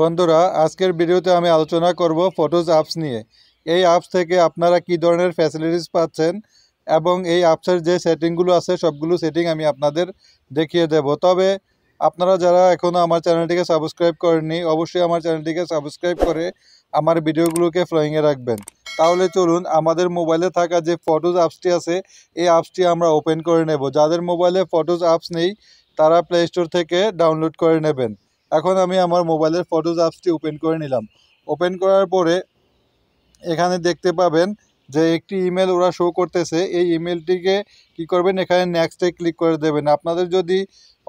বন্ধুরা আজকের ভিডিওতে আমি আলোচনা করব ফটোজ অ্যাপস নিয়ে এই অ্যাপস থেকে আপনারা কি ধরনের ফ্যাসিলিটিস পাচ্ছেন এবং এই অ্যাপসের যে সেটিংগুলো আছে সবগুলো সেটিং আমি আপনাদের দেখিয়ে দেব তবে আপনারা যারা এখনও আমার চ্যানেলটিকে সাবস্ক্রাইব করেননি অবশ্যই আমার চ্যানেলটিকে সাবস্ক্রাইব করে আমার ভিডিওগুলোকে ফ্লোয়িংয়ে রাখবেন তাহলে চলুন আমাদের মোবাইলে থাকা যে ফটোজ অ্যাপসটি আছে এই অ্যাপসটি আমরা ওপেন করে নেব যাদের মোবাইলে ফটোজ অ্যাপস নেই তারা প্লে স্টোর থেকে ডাউনলোড করে নেবেন এখন আমি আমার মোবাইলের ফটোজ অ্যাপসটি ওপেন করে নিলাম ওপেন করার পরে এখানে দেখতে পাবেন যে একটি ইমেল ওরা শো করতেছে এই ইমেলটিকে কি করবেন এখানে নেক্সটে ক্লিক করে দেবেন আপনাদের যদি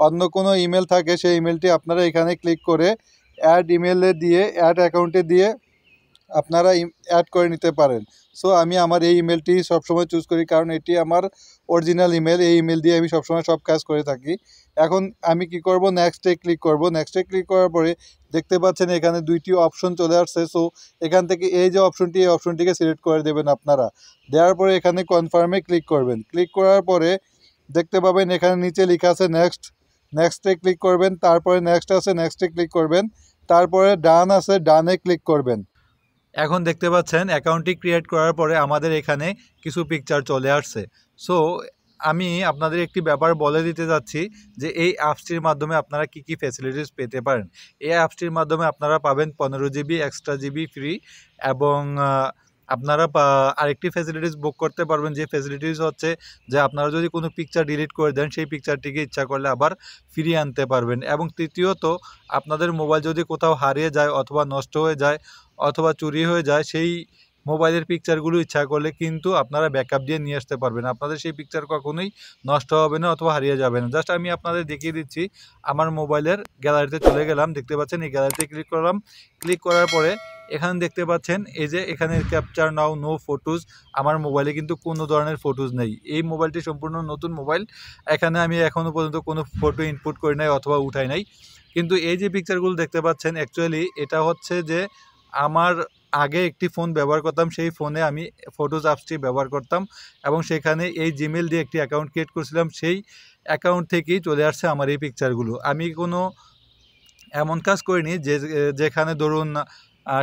অন্য কোনো ইমেল থাকে সেই ইমেলটি আপনারা এখানে ক্লিক করে অ্যাড ইমেলে দিয়ে অ্যাড অ্যাকাউন্টে দিয়ে আপনারা অ্যাড করে নিতে পারেন সো আমি আমার এই ইমেলটি সবসময় চুজ করি কারণ এটি আমার অরিজিনাল ইমেল এই ইমেল দিয়ে আমি সবসময় সব কাজ করে থাকি এখন আমি কি করব নেক্সটে ক্লিক করব নেক্সটে ক্লিক করার পরে দেখতে পাচ্ছেন এখানে দুইটি অপশন চলে আসছে সো এখান থেকে এই যে অপশনটি এই অপশনটিকে সিলেক্ট করে দেবেন আপনারা দেওয়ার পরে এখানে কনফার্মে ক্লিক করবেন ক্লিক করার পরে দেখতে পাবেন এখানে নিচে লেখা আছে নেক্সট নেক্সটে ক্লিক করবেন তারপরে নেক্সট আছে নেক্সটে ক্লিক করবেন তারপরে ডান আছে ডানে ক্লিক করবেন এখন দেখতে পাচ্ছেন অ্যাকাউন্টটি ক্রিয়েট করার পরে আমাদের এখানে কিছু পিকচার চলে আসছে সো আমি আপনাদের একটি ব্যাপার বলে দিতে যাচ্ছি যে এই অ্যাপসটির মাধ্যমে আপনারা কি কি ফ্যাসিলিটিস পেতে পারেন এই অ্যাপসটির মাধ্যমে আপনারা পাবেন পনেরো জিবি এক্সট্রা জিবি ফ্রি এবং আপনারা আরেকটি ফ্যাসিলিটিস বুক করতে পারবেন যে ফ্যাসিলিটিস হচ্ছে যে আপনারা যদি কোনো পিকচার ডিলিট করে দেন সেই পিকচারটিকে ইচ্ছা করলে আবার ফিরিয়ে আনতে পারবেন এবং তৃতীয়ত আপনাদের মোবাইল যদি কোথাও হারিয়ে যায় অথবা নষ্ট হয়ে যায় অথবা চুরি হয়ে যায় সেই মোবাইলের পিকচারগুলো ইচ্ছা করলে কিন্তু আপনারা ব্যাকআপ দিয়ে নিয়ে আসতে পারবেন আপনাদের সেই পিকচার কখনোই নষ্ট হবে না অথবা হারিয়ে যাবে না জাস্ট আমি আপনাদের দেখিয়ে দিচ্ছি আমার মোবাইলের গ্যালারিতে চলে গেলাম দেখতে পাচ্ছেন এই গ্যালারিতে ক্লিক করলাম ক্লিক করার পরে এখানে দেখতে পাচ্ছেন এই যে এখানে ক্যাপচার নাও নো ফটোজ আমার মোবাইলে কিন্তু কোনো ধরনের ফটোজ নেই এই মোবাইলটি সম্পূর্ণ নতুন মোবাইল এখানে আমি এখনও পর্যন্ত কোনো ফটো ইনপুট করি নাই অথবা উঠাই নাই কিন্তু এই যে পিকচারগুলো দেখতে পাচ্ছেন অ্যাকচুয়ালি এটা হচ্ছে যে আমার আগে একটি ফোন ব্যবহার করতাম সেই ফোনে আমি ফটোজ অ্যাপসটি ব্যবহার করতাম এবং সেখানে এই জিমেল দিয়ে একটি অ্যাকাউন্ট ক্রিয়েট করেছিলাম সেই অ্যাকাউন্ট থেকেই চলে আসছে আমার এই পিকচারগুলো আমি কোনো এমন কাজ করিনি যে যেখানে ধরুন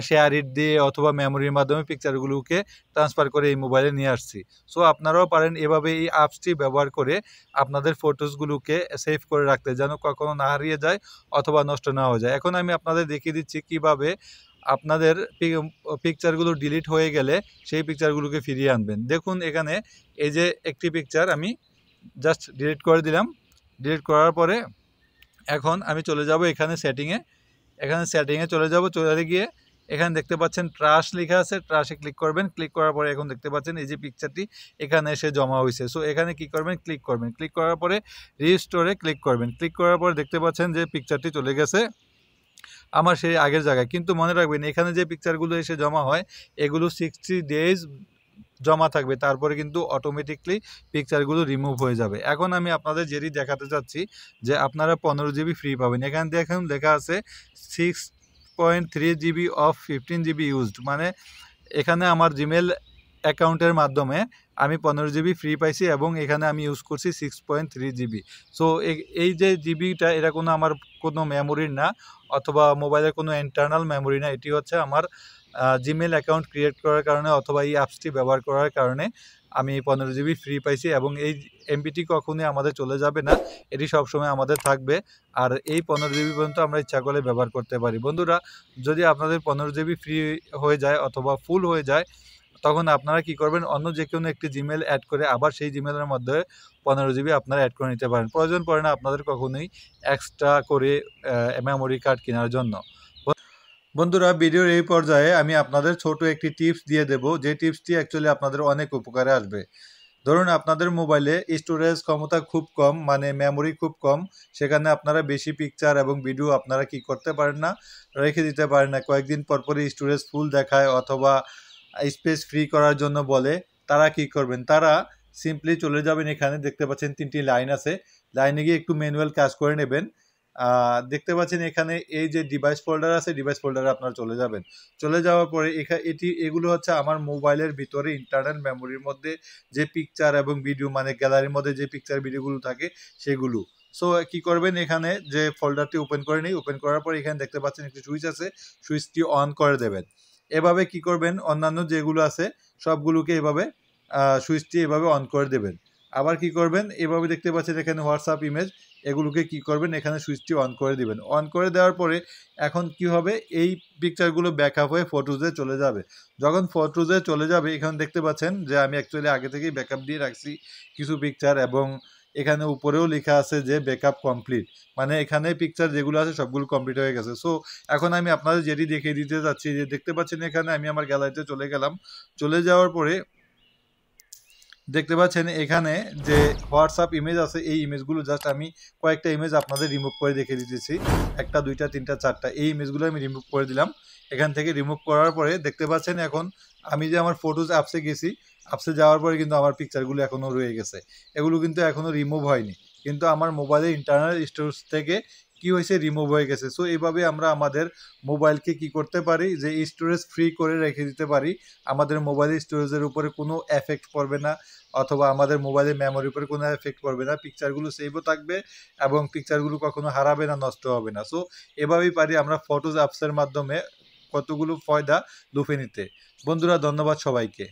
শেয়ার ইট দিয়ে অথবা মেমোরির মাধ্যমে পিকচারগুলোকে ট্রান্সফার করে এই মোবাইলে নিয়ে আসছি সো আপনারাও পারেন এভাবে এই অ্যাপসটি ব্যবহার করে আপনাদের ফটোজগুলোকে সেভ করে রাখতে যেন কখনো না হারিয়ে যায় অথবা নষ্ট না হয়ে যায় এখন আমি আপনাদের দেখিয়ে দিচ্ছি কিভাবে আপনাদের পিকচারগুলো ডিলিট হয়ে গেলে সেই পিকচারগুলোকে ফিরিয়ে আনবেন দেখুন এখানে এই যে একটি পিকচার আমি জাস্ট ডিলিট করে দিলাম ডিলিট করার পরে এখন আমি চলে যাব এখানে সেটিংয়ে এখানে সেটিংয়ে চলে যাব চলে গিয়ে এখানে দেখতে পাচ্ছেন ট্রাশ লেখা আছে ট্রাশে ক্লিক করবেন ক্লিক করার পরে এখন দেখতে পাচ্ছেন এই যে পিকচারটি এখানে এসে জমা হয়েছে সো এখানে কি করবেন ক্লিক করবেন ক্লিক করার পরে রিস্টোরে ক্লিক করবেন ক্লিক করার পরে দেখতে পাচ্ছেন যে পিকচারটি চলে গেছে আমার সেই আগের জায়গায় কিন্তু মনে রাখবেন এখানে যে পিকচারগুলো এসে জমা হয় এগুলো সিক্সটি ডেজ জমা থাকবে তারপরে কিন্তু অটোমেটিকলি পিকচারগুলো রিমুভ হয়ে যাবে এখন আমি আপনাদের যেটি দেখাতে চাচ্ছি যে আপনারা পনেরো জিবি ফ্রি পাবেন এখানে দেখেন লেখা আছে six point three GB of fifteen GB used মানে এখানে আমার জিমেল অ্যাকাউন্টের মাধ্যমে আমি পনেরো জিবি ফ্রি পাইছি এবং এখানে আমি ইউজ করছি six point three GB so এই যে জিবিটা এটা কোনো আমার কোনো মেমোরির না অথবা মোবাইলের কোনো ইন্টারনাল মেমোরি না এটি হচ্ছে আমার জিমেল অ্যাকাউন্ট ক্রিয়েট করার কারণে অথবা এই অ্যাপসটি ব্যবহার করার কারণে আমি পনেরো জিবি ফ্রি পাইছি এবং এই এমবিটি কখনই আমাদের চলে যাবে না এটি সবসময় আমাদের থাকবে আর এই পনেরো জিবি পর্যন্ত আমরা ইচ্ছা করলে ব্যবহার করতে পারি বন্ধুরা যদি আপনাদের পনেরো জিবি ফ্রি হয়ে যায় অথবা ফুল হয়ে যায় তখন আপনারা কি করবেন অন্য যে কোনো একটি জিমেল অ্যাড করে আবার সেই জিমেলের মধ্যে পনেরো জিবি আপনারা অ্যাড করে নিতে পারেন প্রয়োজন পড়ে না আপনাদের কখনোই এক্সট্রা করে মেমোরি কার্ড কেনার জন্য বন্ধুরা ভিডিওর এই পর্যায়ে আমি আপনাদের ছোট একটি টিপস দিয়ে দেব যে টিপসটি অ্যাকচুয়ালি আপনাদের অনেক উপকারে আসবে ধরুন আপনাদের মোবাইলে স্টোরেজ ক্ষমতা খুব কম মানে মেমোরি খুব কম সেখানে আপনারা বেশি পিকচার এবং ভিডিও আপনারা কি করতে পারেন না রেখে দিতে পারেন না কয়েকদিন পর পরই স্টোরেজ ফুল দেখায় অথবা স্পেস ফ্রি করার জন্য বলে তারা কি করবেন তারা সিম্পলি চলে যাবেন এখানে দেখতে পাচ্ছেন তিনটি লাইন আছে লাইনে গিয়ে একটু ম্যানুয়াল কাজ করে নেবেন দেখতে পাচ্ছেন এখানে এই যে ডিভাইস ফোল্ডার আছে ডিভাইস ফোল্ডারে আপনার চলে যাবেন চলে যাওয়ার পরে এখা এটি এগুলো হচ্ছে আমার মোবাইলের ভিতরে ইন্টারনাল মেমোরির মধ্যে যে পিকচার এবং ভিডিও মানে গ্যালারির মধ্যে যে পিকচার ভিডিওগুলো থাকে সেগুলো সো কি করবেন এখানে যে ফোল্ডারটি ওপেন করে নিই ওপেন করার পর এখানে দেখতে পাচ্ছেন একটি সুইচ আছে সুইচটি অন করে দেবেন এভাবে কি করবেন অন্যান্য যেগুলো আছে সবগুলোকে এভাবে সুইচটি এভাবে অন করে দেবেন আবার কি করবেন এভাবে দেখতে পাচ্ছেন এখানে হোয়াটসঅ্যাপ ইমেজ এগুলোকে কি করবেন এখানে সুইচটি অন করে দিবেন অন করে দেওয়ার পরে এখন কি হবে এই পিকচারগুলো ব্যাকআপ হয়ে ফটোজে চলে যাবে যখন ফটোজে চলে যাবে এখানে দেখতে পাচ্ছেন যে আমি অ্যাকচুয়ালি আগে থেকেই ব্যাকআপ দিয়ে রাখছি কিছু পিকচার এবং এখানে উপরেও লেখা আছে যে ব্যাকআপ কমপ্লিট মানে এখানে পিকচার যেগুলো আছে সবগুলো কমপ্লিট হয়ে গেছে সো এখন আমি আপনাদের যেটি দেখিয়ে দিতে যাচ্ছি যে দেখতে পাচ্ছেন এখানে আমি আমার গ্যালারিতে চলে গেলাম চলে যাওয়ার পরে দেখতে পাচ্ছেন এখানে যে হোয়াটসঅ্যাপ ইমেজ আছে এই ইমেজগুলো জাস্ট আমি কয়েকটা ইমেজ আপনাদের রিমুভ করে দেখে দিতেছি একটা দুইটা তিনটা চারটা এই ইমেজগুলো আমি রিমুভ করে দিলাম এখান থেকে রিমুভ করার পরে দেখতে পাচ্ছেন এখন আমি যে আমার ফটোজ অ্যাপসে গেছি আপসে যাওয়ার পরে কিন্তু আমার পিকচারগুলো এখনও রয়ে গেছে এগুলো কিন্তু এখনও রিমুভ হয়নি কিন্তু আমার মোবাইলের ইন্টারনাল স্টোরেজ থেকে কি হয়েছে রিমুভ হয়ে গেছে সো এইভাবে আমরা আমাদের মোবাইলকে কি করতে পারি যে স্টোরেজ ফ্রি করে রেখে দিতে পারি আমাদের মোবাইল স্টোরেজের উপরে কোনো এফেক্ট পড়বে না অথবা আমাদের মোবাইলের মেমোরির উপরে কোনো এফেক্ট পড়বে না পিকচারগুলো সেভও থাকবে এবং পিকচারগুলো কখনো হারাবে না নষ্ট হবে না সো এভাবেই পারি আমরা ফটোজ অ্যাপসের মাধ্যমে কতগুলো ফয়দা লুফে নিতে বন্ধুরা ধন্যবাদ সবাইকে